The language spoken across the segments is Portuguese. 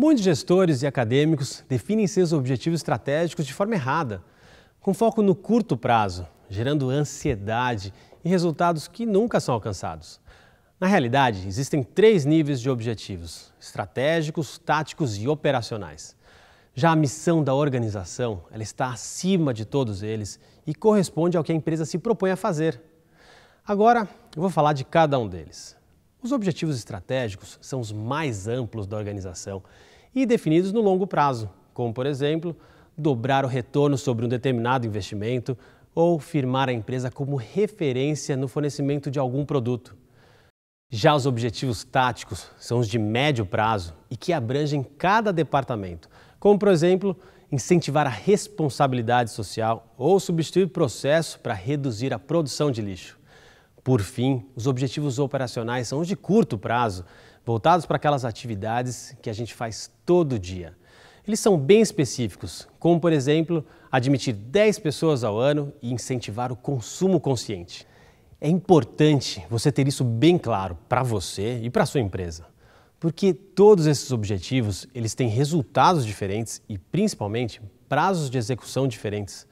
Muitos gestores e acadêmicos definem seus objetivos estratégicos de forma errada, com foco no curto prazo, gerando ansiedade e resultados que nunca são alcançados. Na realidade, existem três níveis de objetivos: estratégicos, táticos e operacionais. Já a missão da organização, ela está acima de todos eles e corresponde ao que a empresa se propõe a fazer. Agora, eu vou falar de cada um deles. Os objetivos estratégicos são os mais amplos da organização e definidos no longo prazo, como, por exemplo, dobrar o retorno sobre um determinado investimento ou firmar a empresa como referência no fornecimento de algum produto. Já os objetivos táticos são os de médio prazo e que abrangem cada departamento, como, por exemplo, incentivar a responsabilidade social ou substituir processo para reduzir a produção de lixo. Por fim, os objetivos operacionais são os de curto prazo, voltados para aquelas atividades que a gente faz todo dia. Eles são bem específicos, como, por exemplo, admitir 10 pessoas ao ano e incentivar o consumo consciente. É importante você ter isso bem claro para você e para sua empresa, porque todos esses objetivos, eles têm resultados diferentes e principalmente prazos de execução diferentes.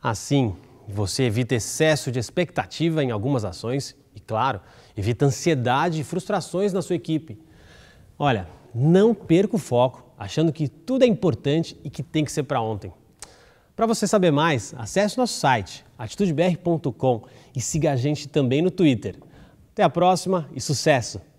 Assim, você evita excesso de expectativa em algumas ações e, claro, evita ansiedade e frustrações na sua equipe. Olha, não perca o foco achando que tudo é importante e que tem que ser para ontem. Para você saber mais, acesse nosso site atitudebr.com e siga a gente também no Twitter. Até a próxima e sucesso!